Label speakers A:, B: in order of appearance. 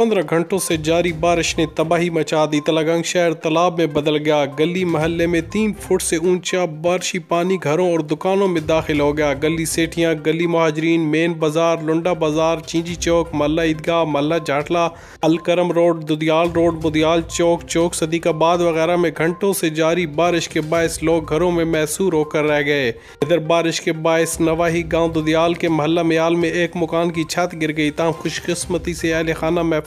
A: पंद्रह घंटों से जारी बारिश ने तबाही मचा दी तलागंग शहर तालाब में बदल गया गली मोहल्ले में तीन फुट से ऊंचा बारिशी पानी घरों और दुकानों में दाखिल हो गया गली सेठियां गली महाजरीन मेन बाजार लुंडा बाजार चींजी चौक मल्ला ईदगाह मल्ला जाटला अलकरम रोड दुदियाल रोड बुदियाल चौक चौक सदीकाबाद वगैरह में घंटों से जारी बारिश के बायस लोग घरों में मैसूर होकर रह गए इधर बारिश के बायस नवाही गाँव दुदियाल के मोहल्ला मयाल में एक मकान की छत गिर गई तहम खुशकस्मती से अहल खाना